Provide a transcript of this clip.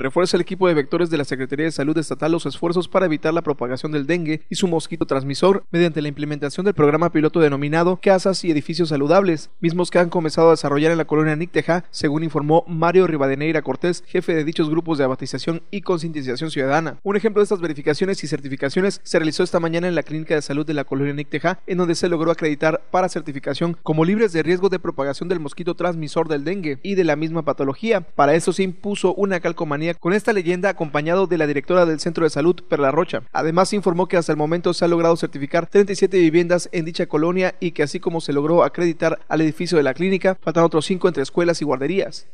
Refuerza el equipo de vectores de la Secretaría de Salud Estatal los esfuerzos para evitar la propagación del dengue y su mosquito transmisor mediante la implementación del programa piloto denominado Casas y Edificios Saludables, mismos que han comenzado a desarrollar en la colonia Nicteja, según informó Mario Rivadeneira Cortés, jefe de dichos grupos de abatización y concientización ciudadana. Un ejemplo de estas verificaciones y certificaciones se realizó esta mañana en la Clínica de Salud de la colonia Nicteja, en donde se logró acreditar para certificación como libres de riesgo de propagación del mosquito transmisor del dengue y de la misma patología. Para eso se impuso una calcomanía con esta leyenda acompañado de la directora del Centro de Salud, Perla Rocha. Además informó que hasta el momento se ha logrado certificar 37 viviendas en dicha colonia y que así como se logró acreditar al edificio de la clínica, faltan otros 5 entre escuelas y guarderías.